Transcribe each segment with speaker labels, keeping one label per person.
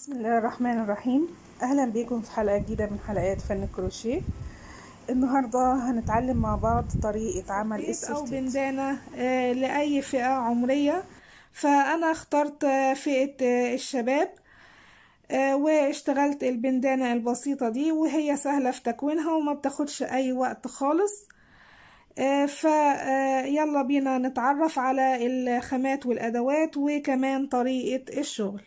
Speaker 1: بسم الله الرحمن الرحيم اهلا بيكم في حلقه جديده من حلقات فن الكروشيه النهارده هنتعلم مع بعض طريقه عمل السوفت او بندانه آه، لاي فئه عمريه فانا اخترت آه، فئه آه، الشباب واشتغلت البندانه البسيطه دي وهي سهله في تكوينها وما بتاخدش اي وقت خالص فيلا بينا نتعرف على الخامات والادوات وكمان طريقه الشغل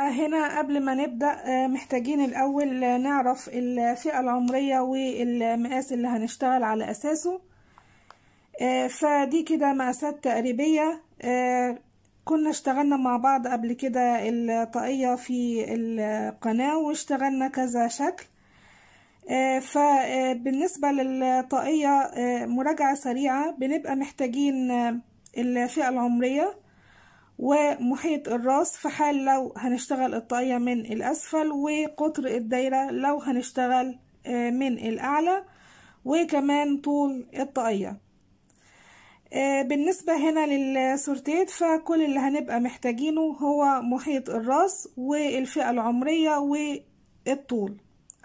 Speaker 1: هنا قبل ما نبدأ آه، محتاجين الأول آه، نعرف الفئة العمرية والمقاس اللي هنشتغل على أساسه آه، فدي كده مقاسات تقريبية كنا اشتغلنا مع بعض قبل كده الطاقية في القناة واشتغلنا كذا شكل فبالنسبة للطاقية مراجعة سريعة بنبقى محتاجين الفئة العمرية ومحيط الراس في حال لو هنشتغل الطاقية من الأسفل وقطر الدايرة لو هنشتغل آه، من الأعلى وكمان طول الطاقية آه، بالنسبة هنا للسورتيت فكل اللي هنبقى محتاجينه هو محيط الراس والفئة العمرية والطول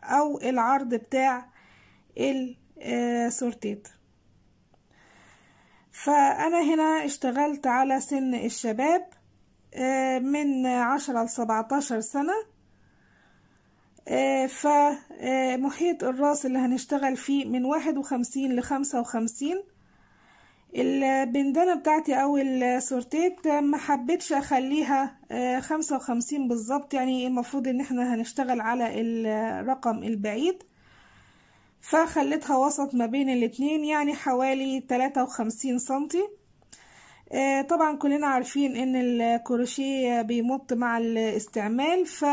Speaker 1: أو العرض بتاع السورتيت فأنا هنا اشتغلت على سن الشباب آه، من عشرة لسبعتاشر سنة آه، فمحيط آه، الراس اللي هنشتغل فيه من واحد وخمسين لخمسة وخمسين البندانة بتاعتي أو السورتيت محبتش أخليها خمسة وخمسين بالظبط يعني المفروض إن احنا هنشتغل على الرقم البعيد فخليتها وسط ما بين الاتنين يعني حوالي تلاتة وخمسين سنتي آه، طبعا كلنا عارفين ان الكروشيه بيمط مع الاستعمال ف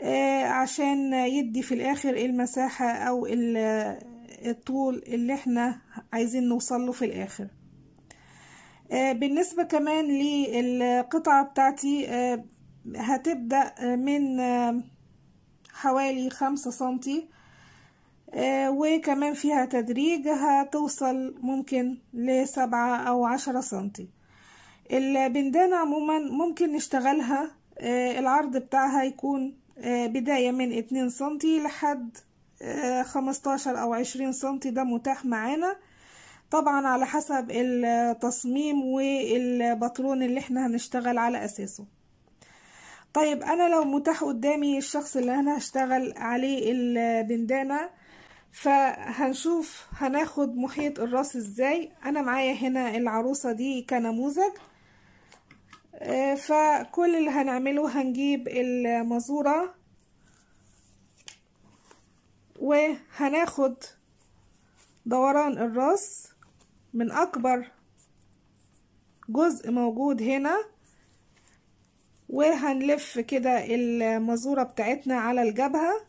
Speaker 1: آه، عشان يدي في الاخر المساحة او آه، الطول اللي احنا عايزين نوصله في الاخر بالنسبة كمان للقطعة بتاعتي هتبدأ من حوالي خمسة سنتي آه، وكمان فيها تدريج هتوصل ممكن لسبعة أو عشرة سنتي البندانة عموما ممكن نشتغلها آه، العرض بتاعها يكون آه، بداية من اتنين سنتي لحد خمستاشر أو عشرين سنتي ده متاح معانا طبعا على حسب التصميم والباترون اللي احنا هنشتغل على أساسه طيب أنا لو متاح قدامي الشخص اللي أنا هشتغل عليه البندانة فهنشوف هناخد محيط الراس ازاي انا معايا هنا العروسة دي كنموذج آه، فكل اللي هنعمله هنجيب المزورة وهناخد دوران الراس من اكبر جزء موجود هنا وهنلف كده المزورة بتاعتنا على الجبهة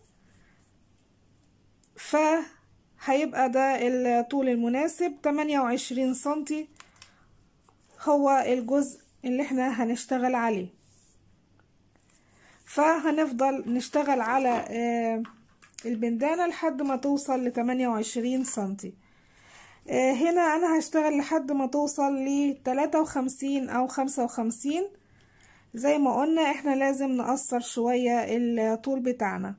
Speaker 1: فهيبقى ده الطول المناسب 28 سنتي هو الجزء اللي احنا هنشتغل عليه فهنفضل نشتغل على آه، البندانة لحد ما توصل لتمانية وعشرين سنتي آه، هنا انا هشتغل لحد ما توصل لتلاتة وخمسين او خمسة وخمسين زي ما قلنا احنا لازم نقصر شوية الطول بتاعنا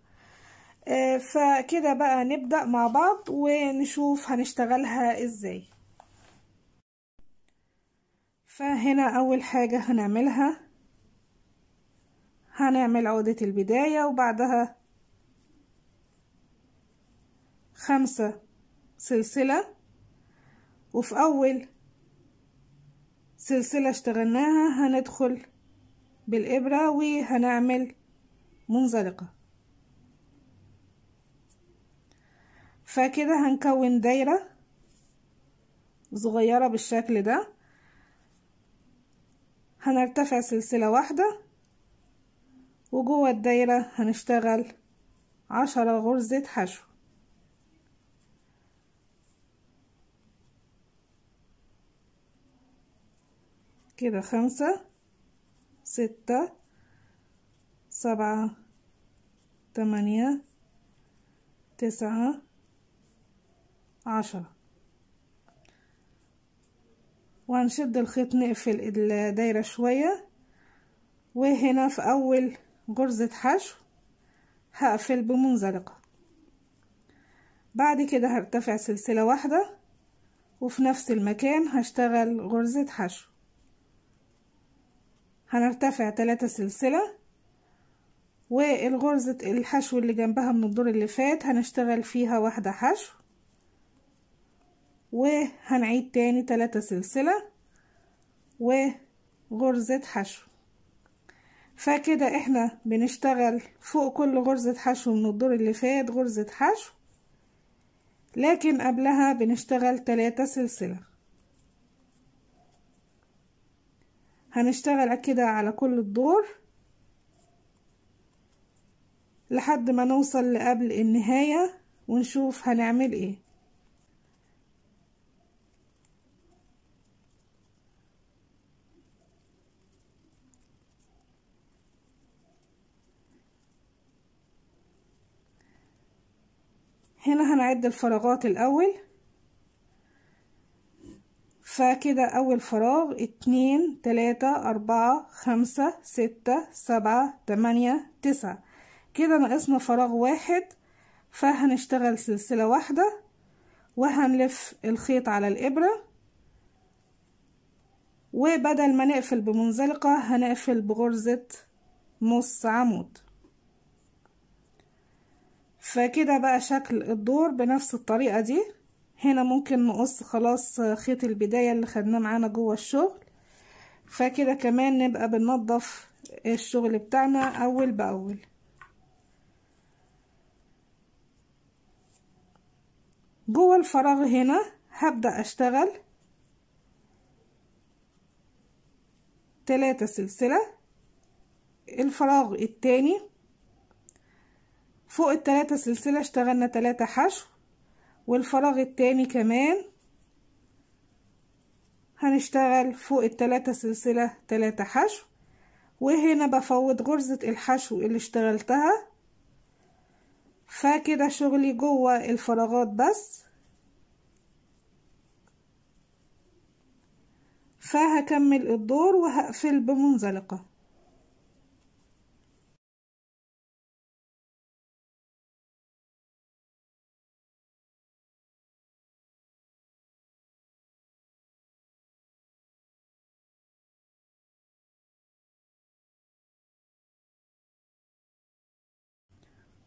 Speaker 1: آه، فكده بقى نبدأ مع بعض ونشوف هنشتغلها ازاي فهنا اول حاجة هنعملها هنعمل عقدة البداية وبعدها خمسة سلسلة وفي أول سلسلة اشتغلناها هندخل بالإبرة وهنعمل منزلقة فكده هنكون دايرة صغيرة بالشكل ده هنرتفع سلسلة واحدة وجوه الدايرة هنشتغل عشرة غرزة حشو كده خمسة ستة سبعة تمانية تسعة عشرة وهنشد الخيط نقفل الدايرة شوية وهنا في أول غرزة حشو هقفل بمنزلقة بعد كده هرتفع سلسلة واحدة وفي نفس المكان هشتغل غرزة حشو هنرتفع تلاتة سلسلة والغرزة الحشو اللي جنبها من الدور اللي فات هنشتغل فيها واحدة حشو وهنعيد تاني تلاتة سلسلة وغرزة حشو فكده احنا بنشتغل فوق كل غرزة حشو من الدور اللي فات غرزة حشو لكن قبلها بنشتغل تلاتة سلسلة هنشتغل كده على كل الدور لحد ما نوصل لقبل النهاية ونشوف هنعمل ايه هنا هنعد الفراغات الأول فكده أول فراغ اتنين تلاتة أربعة خمسة ستة سبعة تمانية تسعة كده ناقصنا فراغ واحد فهنشتغل سلسلة واحدة وهنلف الخيط على الإبرة وبدل ما نقفل بمنزلقة هنقفل بغرزة نص عمود فكده بقى شكل الدور بنفس الطريقة دي هنا ممكن نقص خلاص خيط البداية اللي خدناه معانا جوه الشغل فكده كمان نبقى بننظف الشغل بتاعنا أول بأول جوه الفراغ هنا هبدأ أشتغل تلاتة سلسلة الفراغ التاني فوق التلاتة سلسلة اشتغلنا تلاتة حشو والفراغ التاني كمان هنشتغل فوق التلاتة سلسلة تلاتة حشو وهنا بفوت غرزة الحشو اللي اشتغلتها فكده شغلي جوه الفراغات بس فهكمل الدور وهقفل بمنزلقه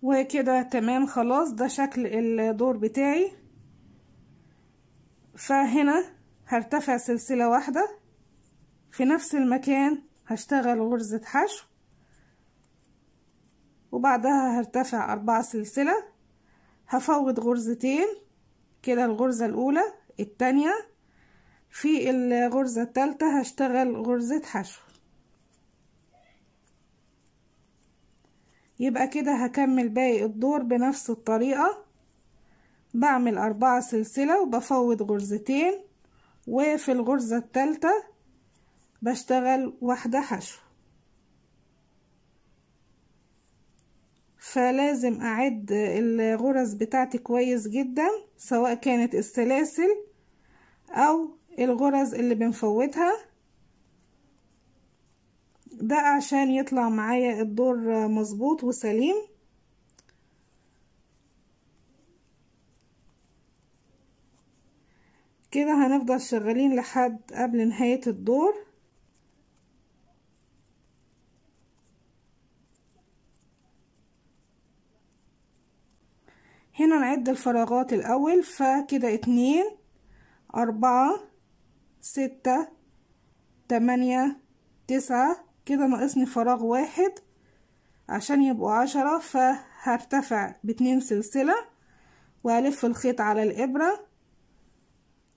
Speaker 1: وكده تمام خلاص ده شكل الدور بتاعي فهنا هرتفع سلسلة واحدة في نفس المكان هشتغل غرزة حشو وبعدها هرتفع أربعة سلسلة هفوض غرزتين كده الغرزة الأولى التانية في الغرزة التالتة هشتغل غرزة حشو يبقى كده هكمل باقي الدور بنفس الطريقة بعمل أربعة سلسلة وبفوض غرزتين وفي الغرزة التالتة بشتغل واحدة حشو فلازم أعد الغرز بتاعتي كويس جدا سواء كانت السلاسل أو الغرز اللي بنفوتها ده عشان يطلع معايا الدور مظبوط وسليم كده هنفضل شغالين لحد قبل نهاية الدور هنا نعد الفراغات الأول فكده اتنين أربعة ستة تمانية تسعة كده ناقصني فراغ واحد عشان يبقوا عشرة فهرتفع باتنين سلسلة وألف الخيط على الإبرة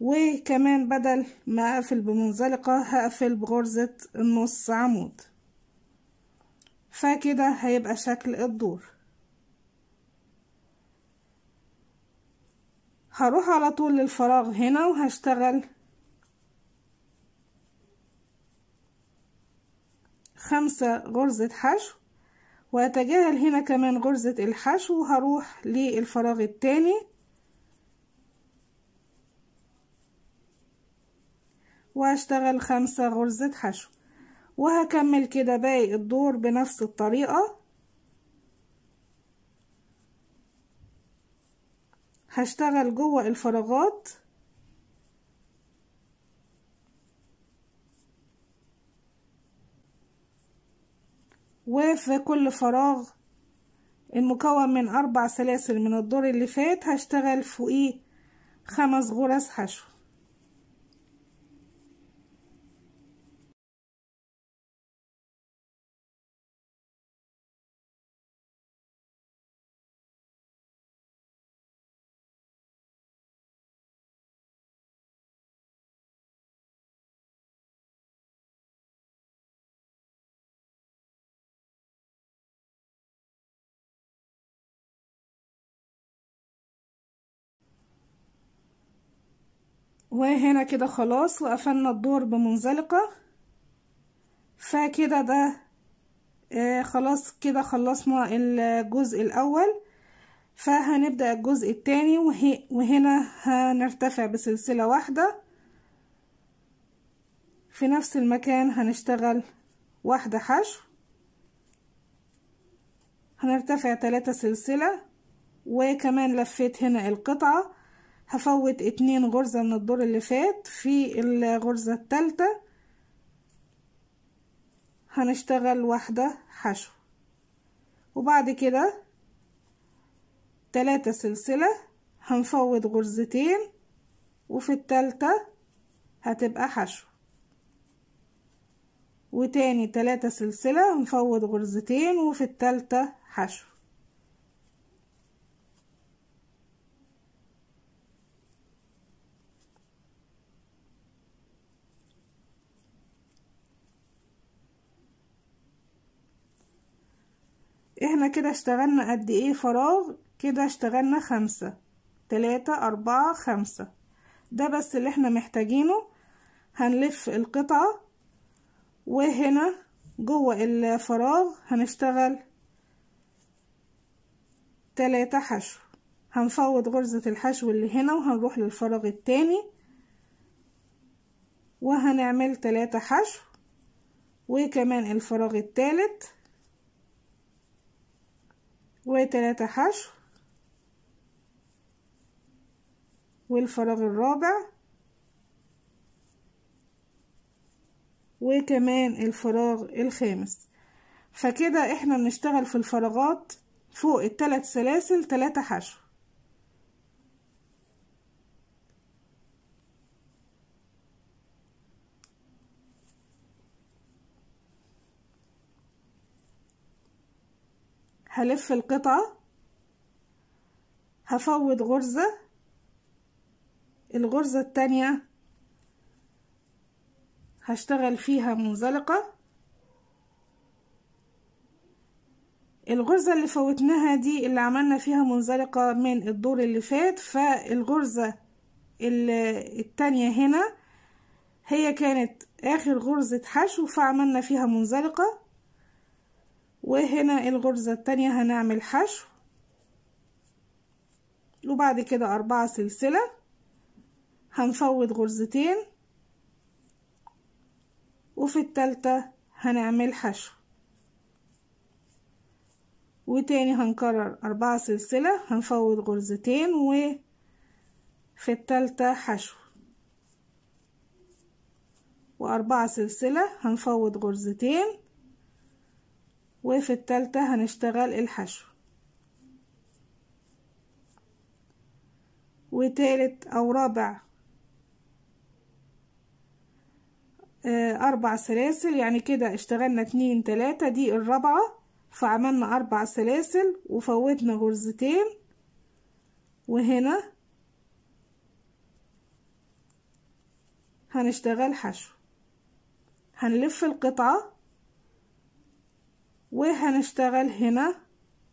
Speaker 1: وكمان بدل ما أقفل بمنزلقة هقفل بغرزة النص عمود فكده هيبقى شكل الدور هروح على طول للفراغ هنا وهشتغل خمسة غرزة حشو وأتجاهل هنا كمان غرزة الحشو وهروح للفراغ التاني وهشتغل خمسة غرزة حشو وهكمل كده باقي الدور بنفس الطريقة هشتغل جوه الفراغات وفي كل فراغ المكون من أربع سلاسل من الدور اللي فات هشتغل فوقيه خمس غرز حشو وهنا كده خلاص وقفلنا الدور بمنزلقة فكده ده آه خلاص كده خلصنا الجزء الأول فهنبدأ الجزء التاني وهنا هنرتفع بسلسلة واحدة في نفس المكان هنشتغل واحدة حشو هنرتفع تلاتة سلسلة وكمان لفيت هنا القطعة هفوت اتنين غرزة من الدور اللي فات في الغرزة التالتة هنشتغل واحدة حشو وبعد كده تلاتة سلسلة هنفوت غرزتين وفي التالتة هتبقى حشو وتاني تلاتة سلسلة هنفوت غرزتين وفي التالتة حشو احنا كده اشتغلنا قد ايه فراغ كده اشتغلنا خمسة تلاتة اربعة خمسة ده بس اللي احنا محتاجينه هنلف القطعة وهنا جوه الفراغ هنشتغل تلاتة حشو هنفوض غرزة الحشو اللي هنا وهنروح للفراغ التاني وهنعمل تلاتة حشو وكمان الفراغ التالت وثلاثة حشو والفراغ الرابع وكمان الفراغ الخامس فكده احنا بنشتغل في الفراغات فوق الثلاث سلاسل ثلاثة حشو هلف القطعة هفوض غرزة الغرزة التانية هشتغل فيها منزلقة الغرزة اللي فوتناها دي اللي عملنا فيها منزلقة من الدور اللي فات فالغرزة التانية هنا هي كانت اخر غرزة حشو فعملنا فيها منزلقة وهنا الغرزة التانية هنعمل حشو وبعد كده أربعة سلسلة هنفوت غرزتين وفي التالتة هنعمل حشو وتاني هنكرر أربعة سلسلة هنفوت غرزتين وفي التالتة حشو وأربعة سلسلة هنفوت غرزتين وفي التالتة هنشتغل الحشو وتالت أو رابع آه، أربع سلاسل يعني كده اشتغلنا اتنين تلاتة دي الرابعة فعملنا أربع سلاسل وفوتنا غرزتين وهنا هنشتغل حشو هنلف القطعة وهنشتغل هنا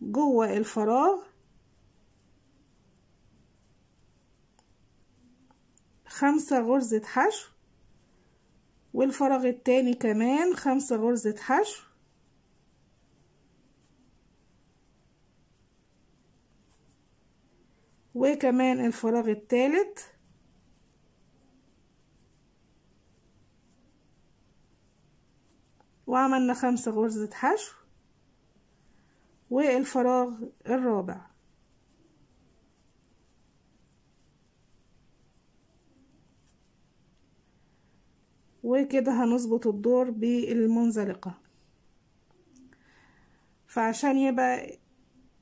Speaker 1: جوه الفراغ خمسة غرزة حشو والفراغ التاني كمان خمسة غرزة حشو وكمان الفراغ التالت وعملنا خمسة غرزة حشو والفراغ الرابع وكده هنظبط الدور بالمنزلقة فعشان يبقى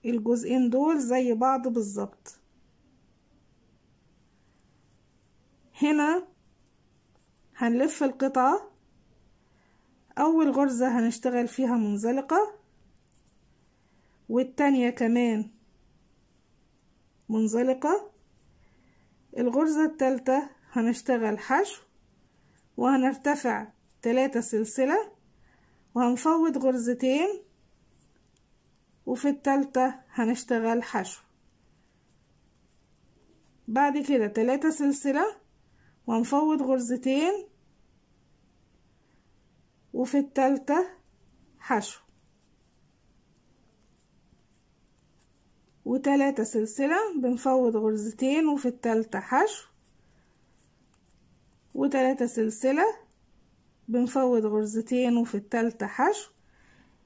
Speaker 1: الجزئين دول زي بعض بالظبط هنا هنلف القطعة أول غرزة هنشتغل فيها منزلقة والتانية كمان منزلقة الغرزة التالتة هنشتغل حشو وهنرتفع تلاتة سلسلة وهنفوض غرزتين وفي التالتة هنشتغل حشو بعد كده تلاتة سلسلة وهنفوض غرزتين وفي التالتة حشو وتلاتة سلسلة بنفوت غرزتين وفي التالتة حشو وتلاتة سلسلة بنفوت غرزتين وفي التالتة حشو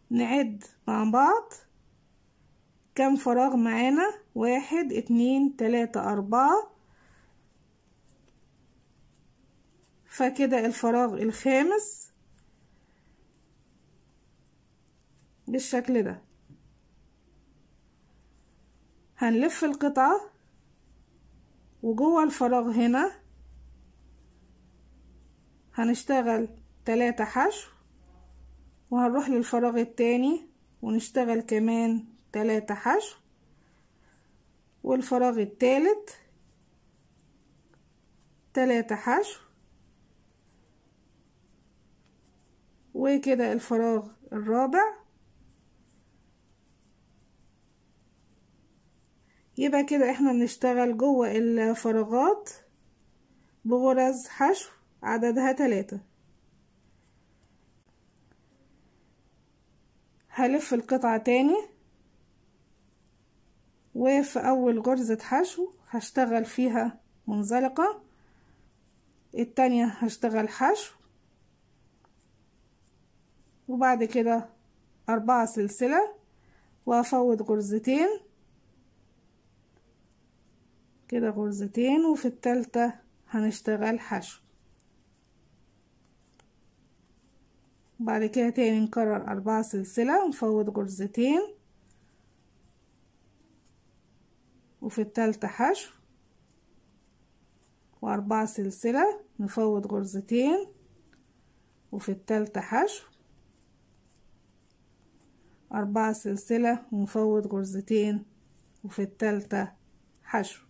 Speaker 1: نعد مع بعض كم فراغ معانا واحد اتنين تلاتة اربعة فكده الفراغ الخامس بالشكل ده هنلف القطعة وجوه الفراغ هنا هنشتغل تلاتة حشو وهنروح للفراغ التاني ونشتغل كمان تلاتة حشو والفراغ التالت تلاتة حشو وكده الفراغ الرابع يبقى كده احنا بنشتغل جوه الفراغات بغرز حشو عددها تلاتة هلف القطعة تاني وفي اول غرزة حشو هشتغل فيها منزلقة التانية هشتغل حشو وبعد كده أربعة سلسلة وأفوت غرزتين كده غرزتين وفي التالتة هنشتغل حشو بعد كده تاني نكرر أربعة سلسلة ونفوت غرزتين وفي التالتة حشو وأربعة سلسلة نفوت غرزتين وفي التالتة حشو أربعة سلسلة ونفوت غرزتين وفي التالتة حشو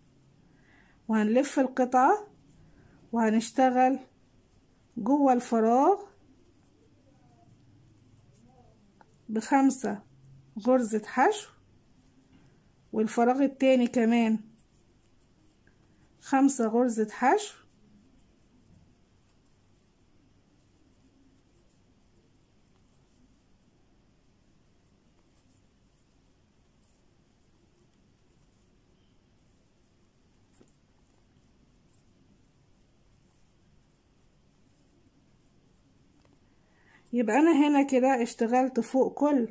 Speaker 1: وهنلف القطعة وهنشتغل جوه الفراغ بخمسة غرزة حشو والفراغ التاني كمان خمسة غرزة حشو يبقى انا هنا كده اشتغلت فوق كل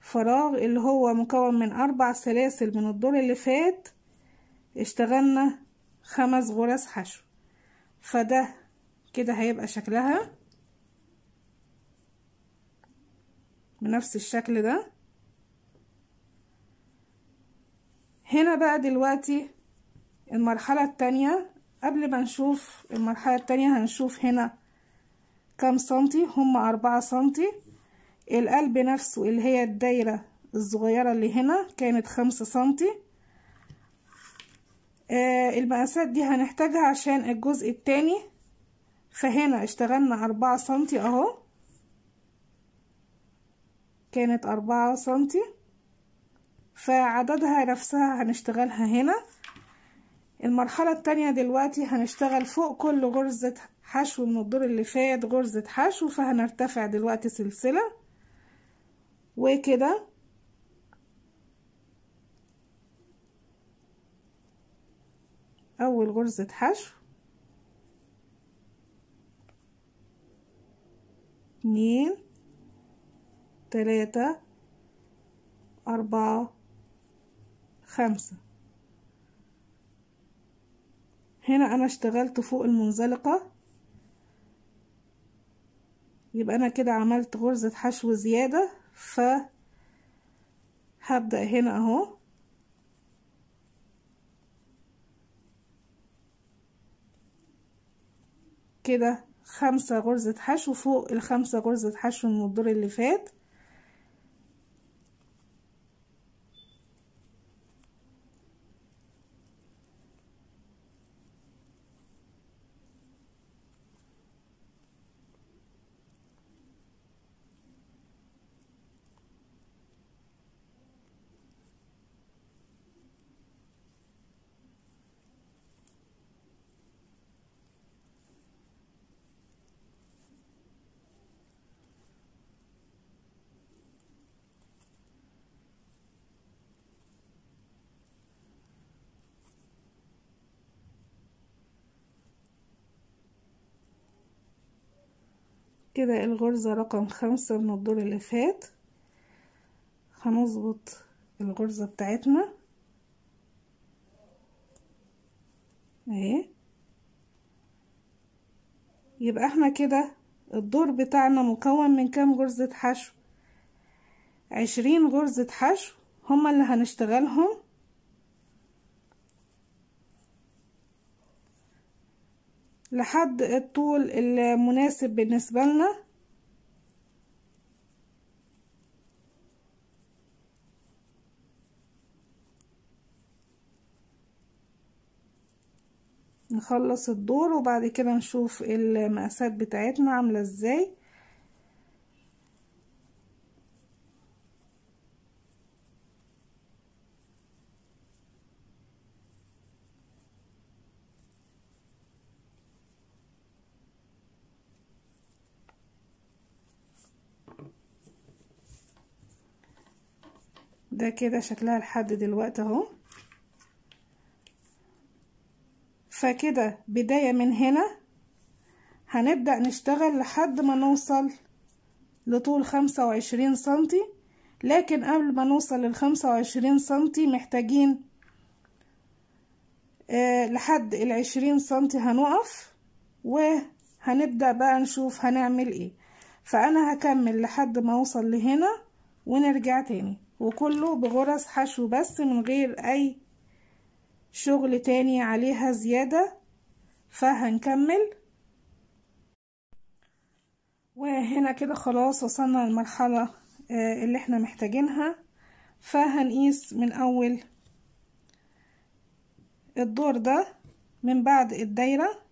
Speaker 1: فراغ اللي هو مكون من اربع سلاسل من الدور اللي فات اشتغلنا خمس غرز حشو فده كده هيبقى شكلها بنفس الشكل ده هنا بقى دلوقتي المرحلة التانية قبل ما نشوف المرحلة التانية هنشوف هنا كام سنتي هم أربعة سنتي القلب نفسه اللي هي الدايرة الصغيرة اللي هنا كانت خمسة سنتي آه المقاسات دي هنحتاجها عشان الجزء التاني فهنا اشتغلنا أربعة سنتي اهو كانت أربعة سنتي فعددها نفسها هنشتغلها هنا المرحلة التانية دلوقتي هنشتغل فوق كل غرزة حشو من الدور اللي فات غرزة حشو فهنرتفع دلوقتي سلسلة وكده أول غرزة حشو اتنين تلاتة أربعة خمسة هنا أنا اشتغلت فوق المنزلقة يبقى انا كده عملت غرزة حشو زيادة ف هبدأ هنا اهو كده خمسة غرزة حشو فوق الخمسة غرزة حشو من الدور اللي فات كده الغرزة رقم خمسة من الدور اللي فات هنظبط الغرزة بتاعتنا اهي يبقى احنا كده الدور بتاعنا مكون من كام غرزة حشو عشرين غرزة حشو هما اللي هنشتغلهم لحد الطول المناسب بالنسبة لنا نخلص الدور وبعد كده نشوف المقاسات بتاعتنا عاملة ازاي ده كده شكلها لحد دلوقتي اهو فكده بداية من هنا هنبدأ نشتغل لحد ما نوصل لطول خمسة وعشرين سنتي لكن قبل ما نوصل للخمسة وعشرين سنتي محتاجين آه لحد العشرين سنتي هنقف وهنبدأ بقى نشوف هنعمل ايه فأنا هكمل لحد ما اوصل لهنا ونرجع تاني وكله بغرز حشو بس من غير اي شغل تاني عليها زيادة فهنكمل وهنا كده خلاص وصلنا للمرحلة آه، اللي احنا محتاجينها فهنقيس من اول الدور ده من بعد الدايرة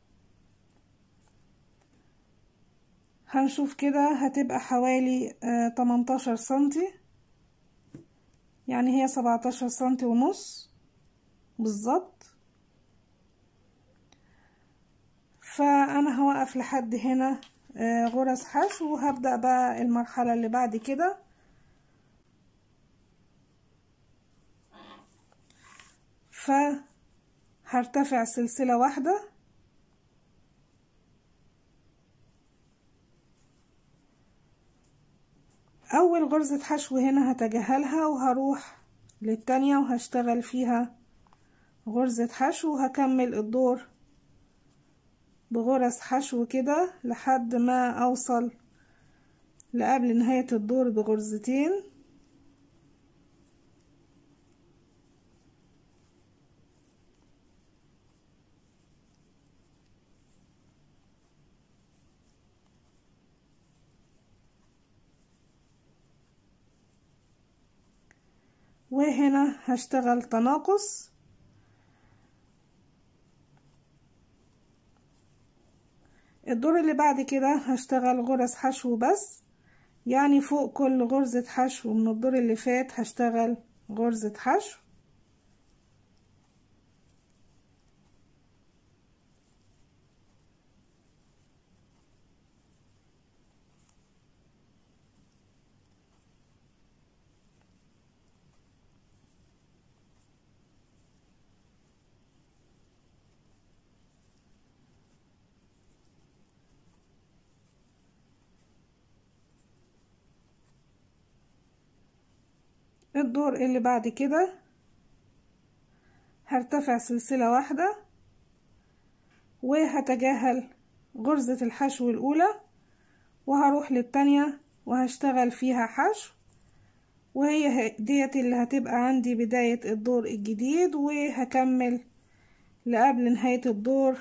Speaker 1: هنشوف كده هتبقى حوالي آه، تمنتاشر سنتي يعني هي سبعتاشر سنتي ونص بالظبط فانا هوقف لحد هنا آه، غرز حشو وهبدأ بقى المرحلة اللي بعد كده هرتفع سلسلة واحدة اول غرزة حشو هنا هتجاهلها وهروح للتانية وهشتغل فيها غرزة حشو وهكمل الدور بغرز حشو كده لحد ما اوصل لقبل نهاية الدور بغرزتين وهنا هشتغل تناقص الدور اللي بعد كده هشتغل غرز حشو بس يعني فوق كل غرزة حشو من الدور اللي فات هشتغل غرزة حشو الدور اللي بعد كده هرتفع سلسلة واحدة وهتجاهل غرزة الحشو الأولى وهروح للتانية وهشتغل فيها حشو وهي ديت اللي هتبقى عندي بداية الدور الجديد وهكمل لقبل نهاية الدور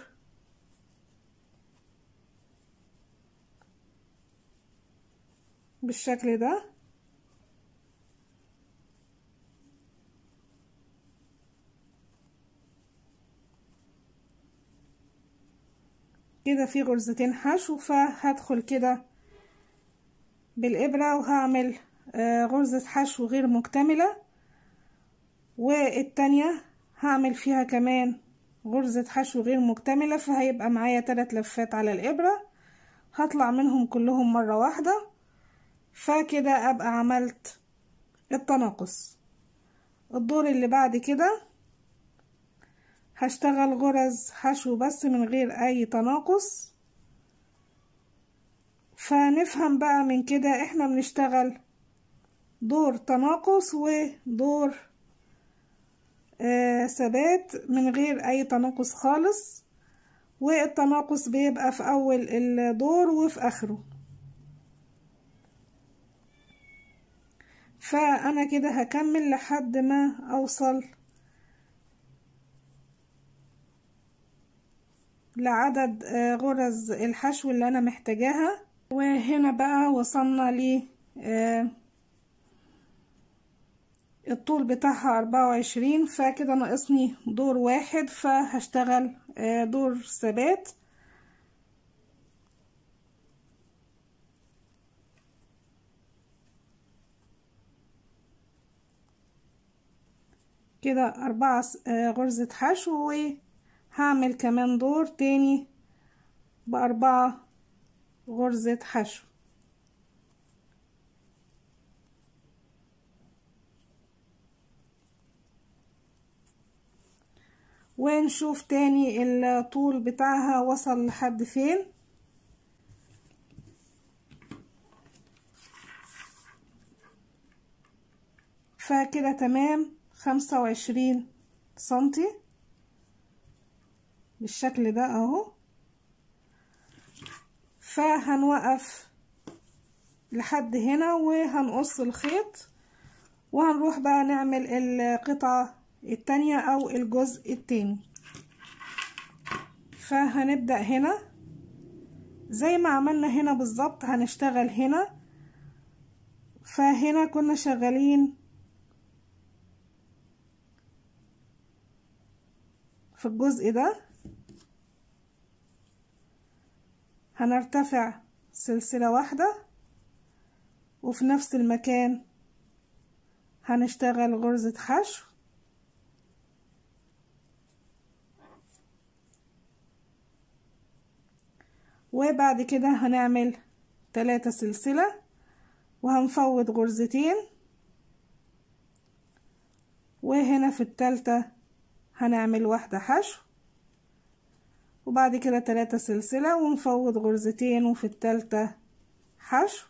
Speaker 1: بالشكل ده كده في غرزتين حشو فهدخل كده بالإبرة وهعمل آه، غرزة حشو غير مكتملة والتانية هعمل فيها كمان غرزة حشو غير مكتملة فهيبقى معايا تلات لفات على الإبرة هطلع منهم كلهم مرة واحدة فكده أبقى عملت التناقص الدور اللي بعد كده هشتغل غرز حشو بس من غير أي تناقص فنفهم بقى من كده احنا بنشتغل دور تناقص ودور آه ثبات من غير أي تناقص خالص والتناقص بيبقى في أول الدور وفي آخره فأنا كده هكمل لحد ما أوصل لعدد آه، غرز الحشو اللي انا محتاجاها وهنا بقى وصلنا ل آه، الطول بتاعها أربعة وعشرين فكده ناقصني دور واحد فهشتغل آه، دور ثبات كده أربعة غرزة حشو هعمل كمان دور تاني بأربعة غرزة حشو ونشوف تاني الطول بتاعها وصل لحد فين فكده تمام خمسة وعشرين سنتي بالشكل ده اهو فهنوقف لحد هنا وهنقص الخيط وهنروح بقى نعمل القطعة التانية او الجزء التاني فهنبدأ هنا زي ما عملنا هنا بالظبط هنشتغل هنا فهنا كنا شغالين في الجزء ده هنرتفع سلسلة واحدة وفي نفس المكان هنشتغل غرزة حشو وبعد كده هنعمل تلاتة سلسلة وهنفوض غرزتين وهنا في التالتة هنعمل واحدة حشو وبعد كده تلاتة سلسلة ونفوض غرزتين وفي التالتة حشو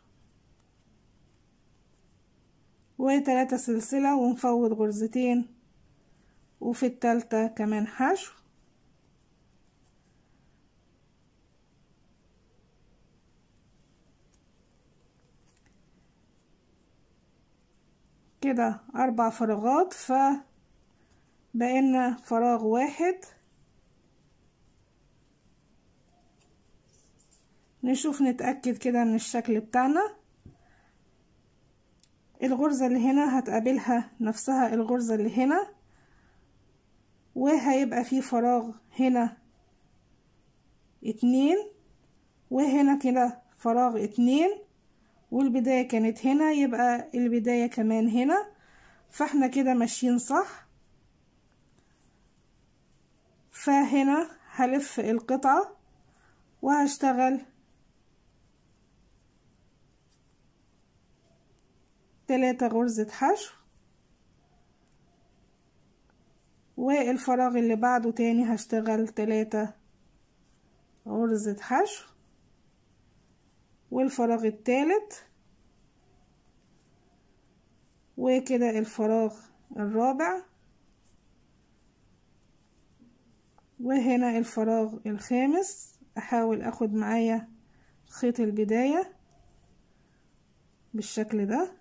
Speaker 1: وتلاتة سلسلة ونفوض غرزتين وفي التالتة كمان حشو كده أربع فراغات فبقينا فراغ واحد نشوف نتأكد كده من الشكل بتاعنا الغرزة اللي هنا هتقابلها نفسها الغرزة اللي هنا وهيبقى فيه فراغ هنا اتنين وهنا كده فراغ اتنين والبداية كانت هنا يبقى البداية كمان هنا فاحنا كده ماشيين صح فهنا هلف القطعة وهشتغل تلاتة غرزة حشو والفراغ اللي بعده تاني هشتغل تلاتة غرزة حشو والفراغ التالت وكده الفراغ الرابع وهنا الفراغ الخامس احاول اخد معايا خيط البداية بالشكل ده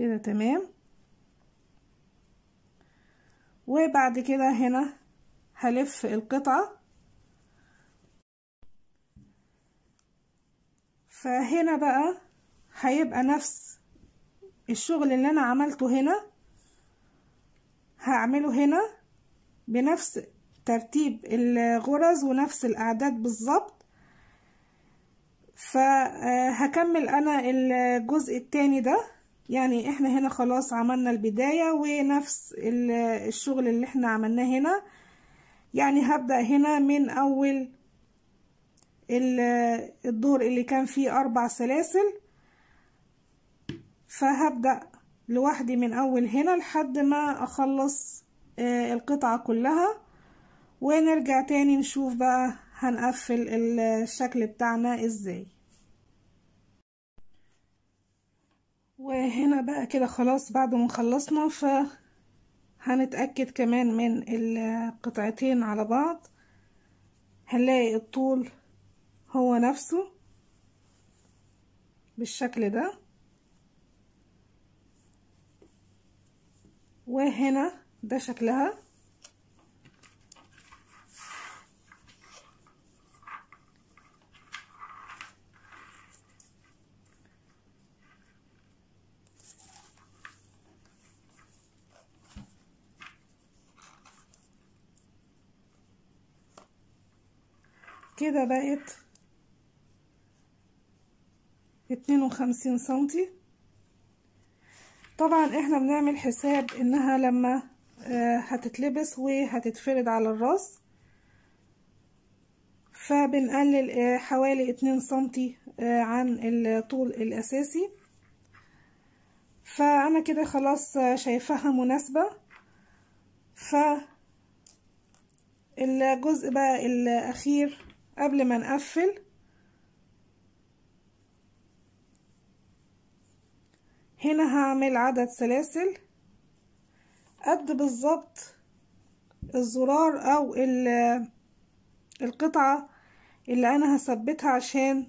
Speaker 1: كده تمام وبعد كده هنا هلف القطعة فهنا بقى هيبقى نفس الشغل اللي انا عملته هنا هعمله هنا بنفس ترتيب الغرز ونفس الاعداد بالظبط فهكمل انا الجزء التاني ده يعني احنا هنا خلاص عملنا البداية ونفس الشغل اللي احنا عملناه هنا يعني هبدأ هنا من اول الدور اللي كان فيه اربع سلاسل فهبدأ لوحدي من اول هنا لحد ما اخلص آه، القطعة كلها ونرجع تاني نشوف بقى هنقفل الشكل بتاعنا ازاي وهنا بقى كده خلاص بعد ما خلصنا ف هنتأكد كمان من القطعتين على بعض هنلاقي الطول هو نفسه بالشكل ده وهنا ده شكلها كده بقت اتنين وخمسين سنتي طبعا احنا بنعمل حساب انها لما آه، هتتلبس وهتتفرد على الراس فبنقلل آه، حوالي اتنين سنتي آه، عن الطول الاساسي فانا كده خلاص شايفاها مناسبة ف الجزء بقى الاخير قبل ما نقفل هنا هعمل عدد سلاسل قد بالظبط الزرار او القطعة اللي انا هثبتها عشان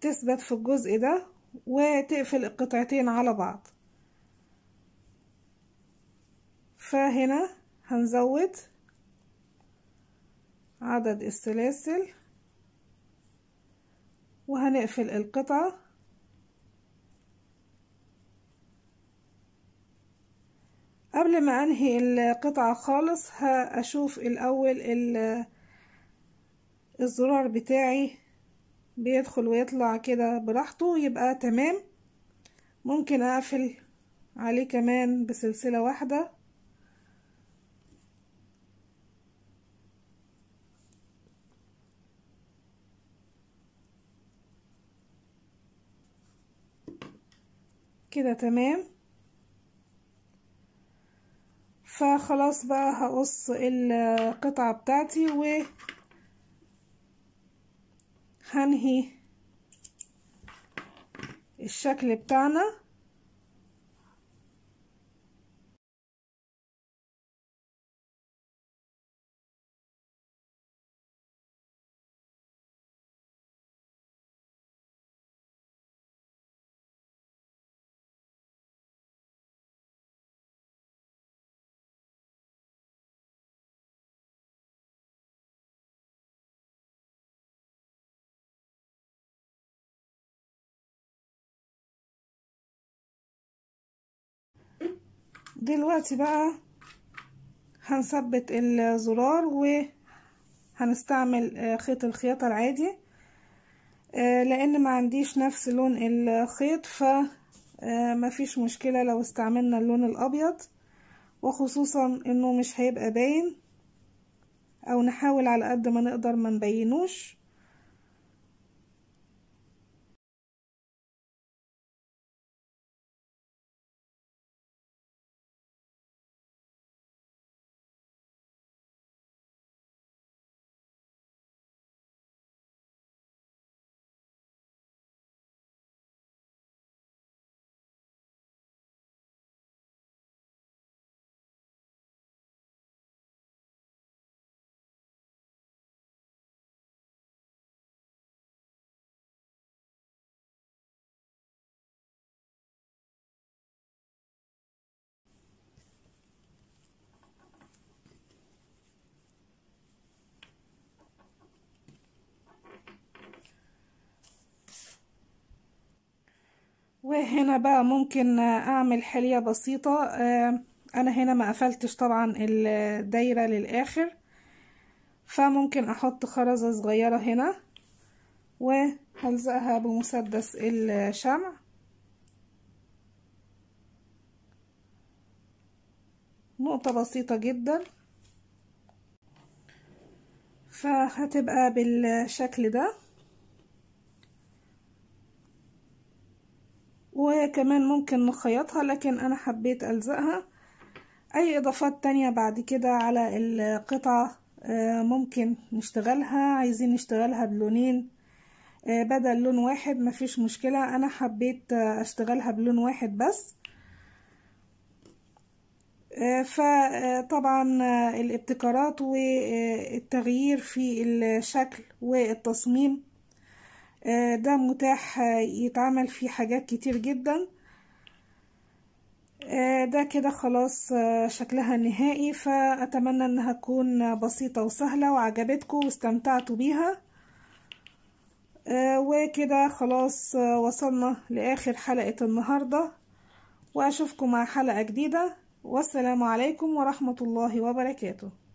Speaker 1: تثبت في الجزء ده وتقفل القطعتين على بعض فهنا هنزود عدد السلاسل وهنقفل القطعة قبل ما انهي القطعة خالص هشوف الاول الزرار بتاعي بيدخل ويطلع كده براحته يبقى تمام ممكن اقفل عليه كمان بسلسلة واحدة كده تمام فخلاص بقى هقص القطعة بتاعتي و هنهي الشكل بتاعنا دلوقتي بقى هنثبت الزرار وهنستعمل آه، خيط الخياطة العادي آه، لان ما عنديش نفس لون الخيط فما آه، فيش مشكلة لو استعملنا اللون الابيض وخصوصا انه مش هيبقى باين او نحاول على قد ما نقدر ما نبينوش وهنا بقى ممكن اعمل حلية بسيطة آه، انا هنا ما قفلتش طبعا الدايرة للاخر فممكن احط خرزة صغيرة هنا وهلزقها بمسدس الشمع نقطة بسيطة جدا فهتبقى بالشكل ده وكمان ممكن نخيطها لكن انا حبيت الزقها اي اضافات تانية بعد كده على القطعة آه، ممكن نشتغلها عايزين نشتغلها بلونين آه، بدل لون واحد مفيش مشكلة انا حبيت آه، اشتغلها بلون واحد بس فطبعا الابتكارات والتغيير في الشكل والتصميم آه، ده متاح آه، يتعمل فيه حاجات كتير جدا آه، ده كده خلاص شكلها النهائي فأتمنى أنها تكون بسيطة وسهلة وعجبتكم واستمتعتوا بيها وكده خلاص وصلنا لآخر حلقة النهاردة وأشوفكم مع حلقة جديدة والسلام عليكم ورحمة الله وبركاته